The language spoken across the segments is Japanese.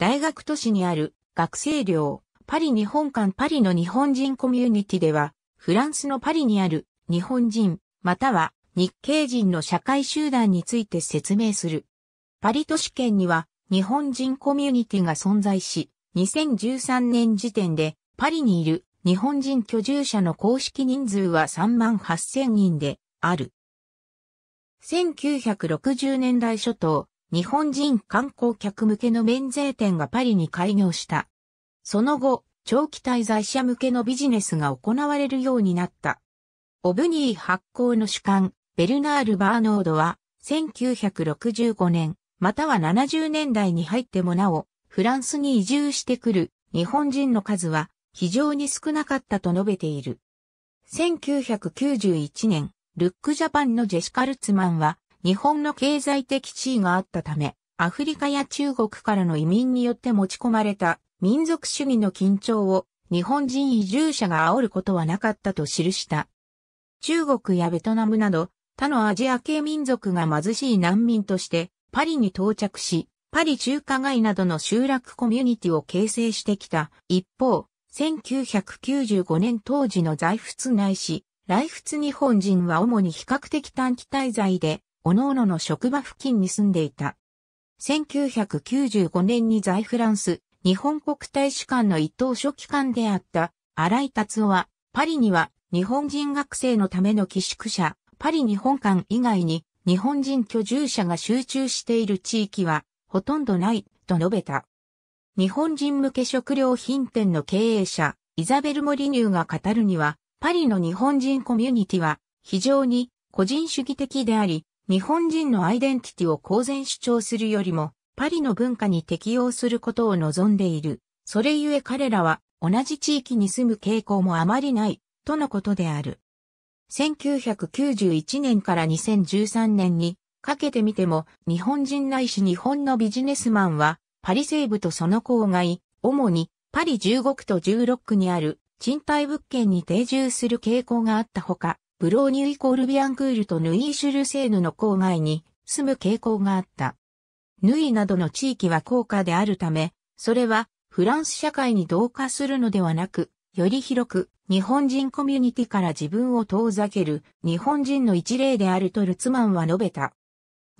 大学都市にある学生寮、パリ日本館パリの日本人コミュニティでは、フランスのパリにある日本人、または日系人の社会集団について説明する。パリ都市圏には日本人コミュニティが存在し、2013年時点でパリにいる日本人居住者の公式人数は3万8000人である。1960年代初頭、日本人観光客向けの免税店がパリに開業した。その後、長期滞在者向けのビジネスが行われるようになった。オブニー発行の主幹、ベルナール・バーノードは、1965年、または70年代に入ってもなお、フランスに移住してくる日本人の数は非常に少なかったと述べている。1991年、ルックジャパンのジェシカ・ルツマンは日本の経済的地位があったため、アフリカや中国からの移民によって持ち込まれた民族主義の緊張を日本人移住者が煽ることはなかったと記した。中国やベトナムなど他のアジア系民族が貧しい難民としてパリに到着し、パリ中華街などの集落コミュニティを形成してきた。一方、1995年当時の在仏内市、来仏日本人は主に比較的短期滞在で各々の職場付近に住んでいた。1995年に在フランス、日本国大使館の一等書記官であった荒井達夫は、パリには日本人学生のための寄宿舎、パリ日本館以外に日本人居住者が集中している地域はほとんどないと述べた。日本人向け食料品店の経営者、イザベル・モリニューが語るには、パリの日本人コミュニティは非常に個人主義的であり、日本人のアイデンティティを公然主張するよりも、パリの文化に適応することを望んでいる。それゆえ彼らは同じ地域に住む傾向もあまりない、とのことである。1991年から2013年にかけてみても、日本人ないし日本のビジネスマンは、パリ西部とその郊外、主にパリ15区と16区にある賃貸物件に定住する傾向があったほか、ブローニュイコールビアンクールとヌイーシュルセーヌの郊外に住む傾向があった。ヌイなどの地域は高価であるため、それはフランス社会に同化するのではなく、より広く日本人コミュニティから自分を遠ざける日本人の一例であるとルツマンは述べた。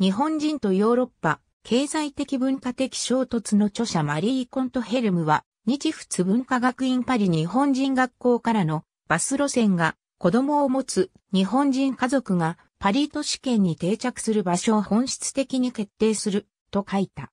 日本人とヨーロッパ、経済的文化的衝突の著者マリー・コントヘルムは、日仏文化学院パリ日本人学校からのバス路線が子供を持つ日本人家族がパリ都市圏に定着する場所を本質的に決定すると書いた。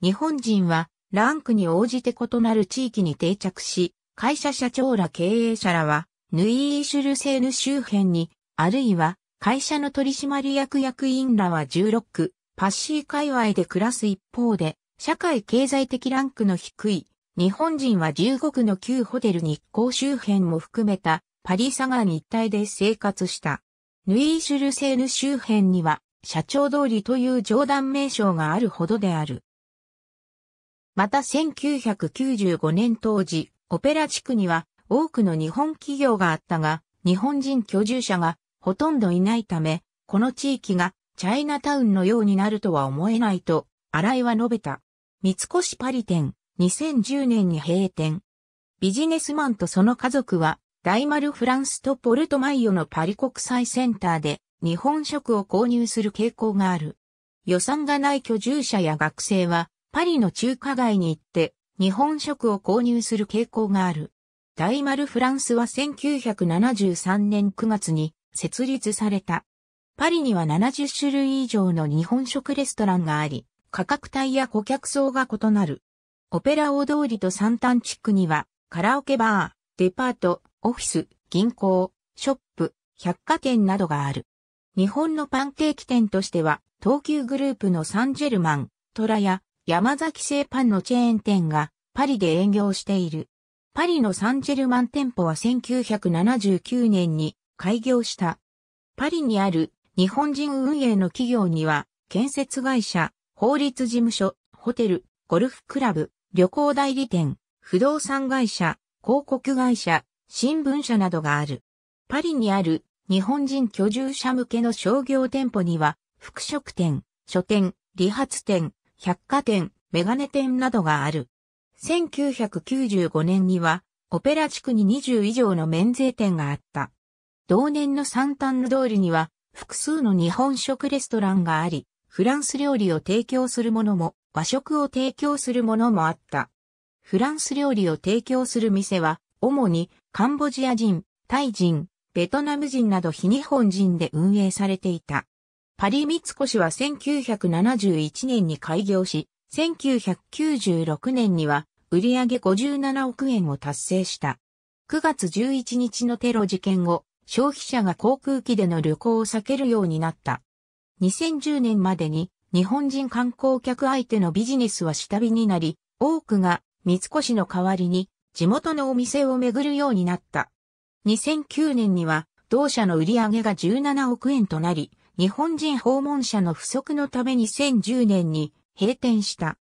日本人はランクに応じて異なる地域に定着し、会社社長ら経営者らはヌイーシュルセーヌ周辺に、あるいは会社の取締役役員らは16区、パッシー界隈で暮らす一方で、社会経済的ランクの低い日本人は15区の旧ホテル日光周辺も含めたパリサガン一帯で生活した。ヌイーシュルセーヌ周辺には、社長通りという冗談名称があるほどである。また1995年当時、オペラ地区には多くの日本企業があったが、日本人居住者がほとんどいないため、この地域がチャイナタウンのようになるとは思えないと、新井は述べた。三越パリ店、2010年に閉店。ビジネスマンとその家族は大丸フランスとポルトマイオのパリ国際センターで日本食を購入する傾向がある。予算がない居住者や学生はパリの中華街に行って日本食を購入する傾向がある。大丸フランスは1973年9月に設立された。パリには70種類以上の日本食レストランがあり、価格帯や顧客層が異なる。オペラ大通りとサンタン地区には、カラオケバー、デパート、オフィス、銀行、ショップ、百貨店などがある。日本のパンケーキ店としては、東急グループのサンジェルマン、トラや山崎製パンのチェーン店がパリで営業している。パリのサンジェルマン店舗は1979年に開業した。パリにある日本人運営の企業には、建設会社、法律事務所、ホテル、ゴルフクラブ、旅行代理店、不動産会社、広告会社、新聞社などがある。パリにある日本人居住者向けの商業店舗には、服飾店、書店、理髪店、百貨店、メガネ店などがある。1995年には、オペラ地区に20以上の免税店があった。同年のサンタンヌ通りには、複数の日本食レストランがあり、フランス料理を提供するものも、和食を提供するものもあった。フランス料理を提供する店は、主にカンボジア人、タイ人、ベトナム人など非日本人で運営されていた。パリ三越は1971年に開業し、1996年には売上57億円を達成した。9月11日のテロ事件後、消費者が航空機での旅行を避けるようになった。2010年までに日本人観光客相手のビジネスは下火になり、多くが三越の代わりに地元のお店を巡るようになった。2009年には、同社の売り上げが17億円となり、日本人訪問者の不足のため2010年に閉店した。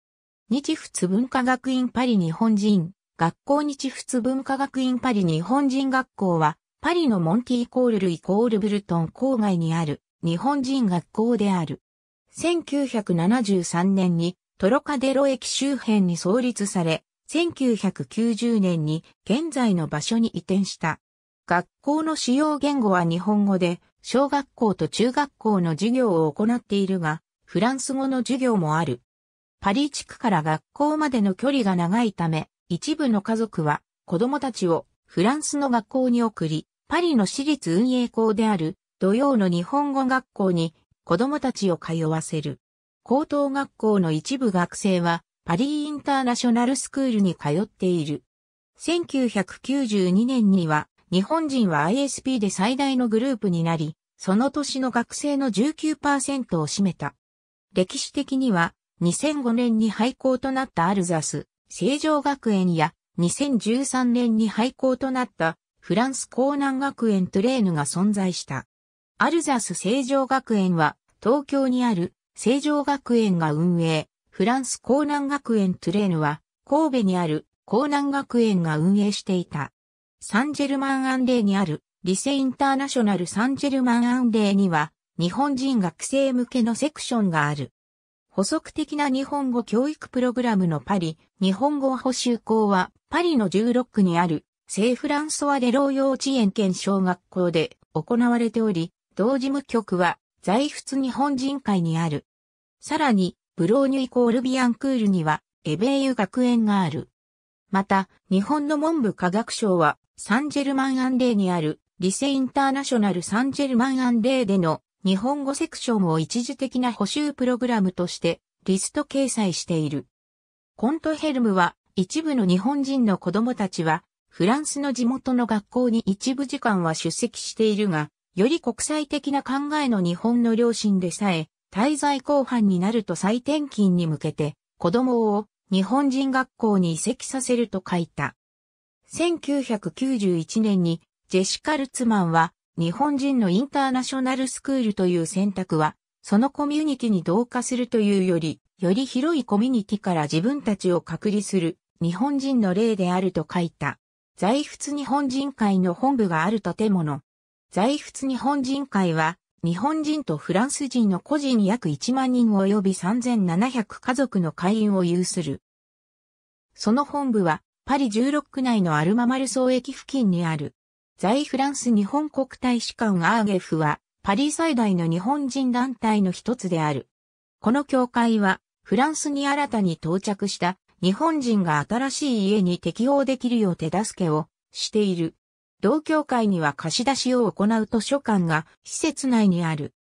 日仏文化学院パリ日本人、学校日仏文化学院パリ日本人学校は、パリのモンティイコールルイコールブルトン郊外にある日本人学校である。1973年にトロカデロ駅周辺に創立され、1990年に現在の場所に移転した。学校の使用言語は日本語で、小学校と中学校の授業を行っているが、フランス語の授業もある。パリ地区から学校までの距離が長いため、一部の家族は子供たちをフランスの学校に送り、パリの私立運営校である土曜の日本語学校に子供たちを通わせる。高等学校の一部学生はアリーインターナショナルスクールに通っている。1992年には、日本人は ISP で最大のグループになり、その年の学生の19%を占めた。歴史的には、2005年に廃校となったアルザス、成城学園や、2013年に廃校となったフランス江南学園トレーヌが存在した。アルザス成城学園は東京にある成城学園が運営、フランス江南学園トゥレーヌは、神戸にある江南学園が運営していた。サンジェルマンアンデーにあるリセインターナショナルサンジェルマンアンデーには、日本人学生向けのセクションがある。補足的な日本語教育プログラムのパリ、日本語補修校は、パリの16区にある、ーフランソワデロー幼稚園兼小学校で行われており、同事務局は、在仏日本人会にある。さらに、ブローニュイコールビアンクールには、エベーユ学園がある。また、日本の文部科学省は、サンジェルマンアンレイにある、リセインターナショナルサンジェルマンアンレイでの、日本語セクションを一時的な補修プログラムとして、リスト掲載している。コントヘルムは、一部の日本人の子供たちは、フランスの地元の学校に一部時間は出席しているが、より国際的な考えの日本の両親でさえ、滞在後半になると再転勤に向けて、子供を日本人学校に移籍させると書いた。1991年にジェシカ・ルツマンは日本人のインターナショナルスクールという選択はそのコミュニティに同化するというよりより広いコミュニティから自分たちを隔離する日本人の例であると書いた。在仏日本人会の本部がある建物。在仏日本人会は日本人とフランス人の個人約1万人及び3700家族の会員を有する。その本部は、パリ16区内のアルママルソー駅付近にある。在フランス日本国大使館アーゲフは、パリ最大の日本人団体の一つである。この教会は、フランスに新たに到着した日本人が新しい家に適応できるよう手助けをしている。同協会には貸し出しを行う図書館が施設内にある。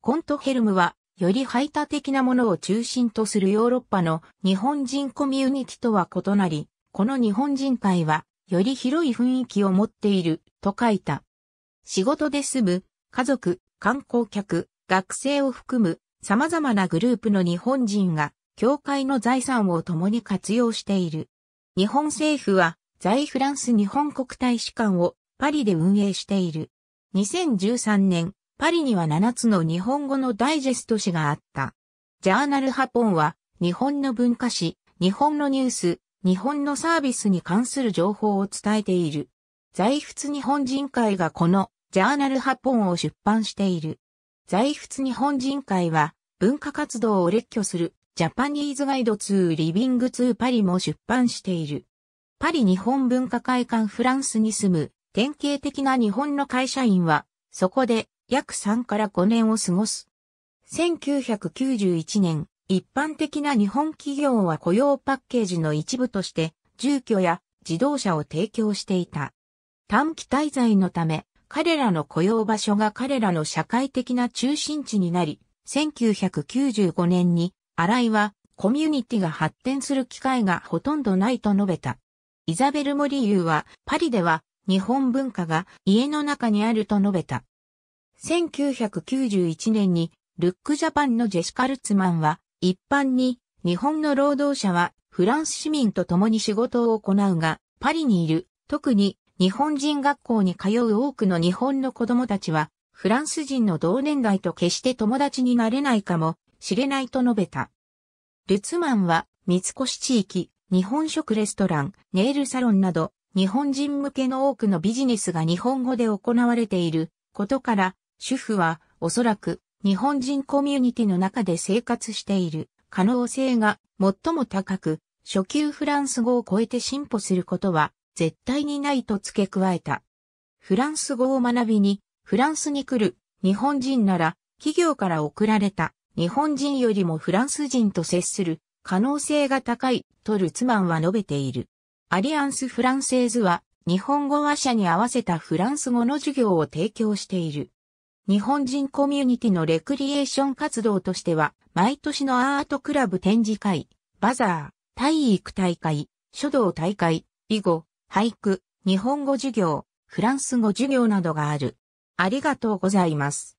コントヘルムは、より排他的なものを中心とするヨーロッパの日本人コミュニティとは異なり、この日本人会は、より広い雰囲気を持っている、と書いた。仕事で住む、家族、観光客、学生を含む様々なグループの日本人が、協会の財産を共に活用している。日本政府は、在フランス日本国大使館をパリで運営している。2013年、パリには7つの日本語のダイジェスト誌があった。ジャーナルハポンは、日本の文化史、日本のニュース、日本のサービスに関する情報を伝えている。在仏日本人会がこのジャーナルハポンを出版している。在仏日本人会は、文化活動を列挙するジャパニーズガイド2リビング2パリも出版している。パリ日本文化会館フランスに住む典型的な日本の会社員は、そこで約3から5年を過ごす。1991年、一般的な日本企業は雇用パッケージの一部として、住居や自動車を提供していた。短期滞在のため、彼らの雇用場所が彼らの社会的な中心地になり、1995年に、新井は、コミュニティが発展する機会がほとんどないと述べた。イザベル・モリユーは、パリでは、日本文化が家の中にあると述べた。1991年にルックジャパンのジェシカ・ルツマンは一般に日本の労働者はフランス市民と共に仕事を行うがパリにいる特に日本人学校に通う多くの日本の子供たちはフランス人の同年代と決して友達になれないかもしれないと述べた。ルツマンは三越地域、日本食レストラン、ネイルサロンなど日本人向けの多くのビジネスが日本語で行われていることから、主婦はおそらく日本人コミュニティの中で生活している可能性が最も高く、初級フランス語を超えて進歩することは絶対にないと付け加えた。フランス語を学びに、フランスに来る日本人なら企業から送られた日本人よりもフランス人と接する可能性が高いとルツマンは述べている。アリアンス・フランセーズは、日本語話者に合わせたフランス語の授業を提供している。日本人コミュニティのレクリエーション活動としては、毎年のアートクラブ展示会、バザー、体育大会、書道大会、囲碁、俳句、日本語授業、フランス語授業などがある。ありがとうございます。